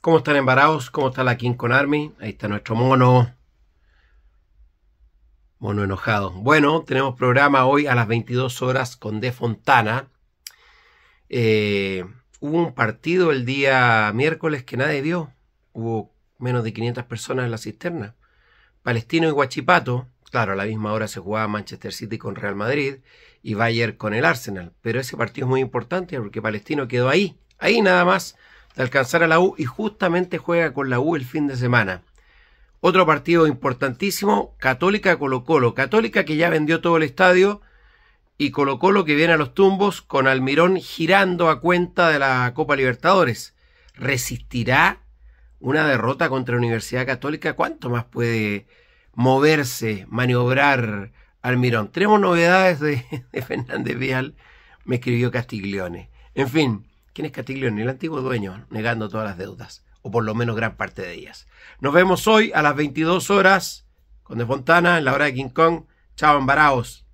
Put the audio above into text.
¿Cómo están embarados? ¿Cómo está la King con Army? Ahí está nuestro mono. Mono enojado. Bueno, tenemos programa hoy a las 22 horas con De Fontana. Eh, hubo un partido el día miércoles que nadie vio. Hubo menos de 500 personas en la cisterna. Palestino y Guachipato. Claro, a la misma hora se jugaba Manchester City con Real Madrid y Bayern con el Arsenal. Pero ese partido es muy importante porque Palestino quedó ahí, ahí nada más, de alcanzar a la U y justamente juega con la U el fin de semana. Otro partido importantísimo, Católica Colo Colo. Católica que ya vendió todo el estadio y Colo Colo que viene a los tumbos con Almirón girando a cuenta de la Copa Libertadores. ¿Resistirá una derrota contra la Universidad Católica? ¿Cuánto más puede moverse, maniobrar Almirón? Tenemos novedades de, de Fernández Vial, me escribió Castiglione. En fin, ¿Quién es El antiguo dueño, negando todas las deudas, o por lo menos gran parte de ellas. Nos vemos hoy a las 22 horas con De Fontana en la hora de King Kong. Chao, embaraos.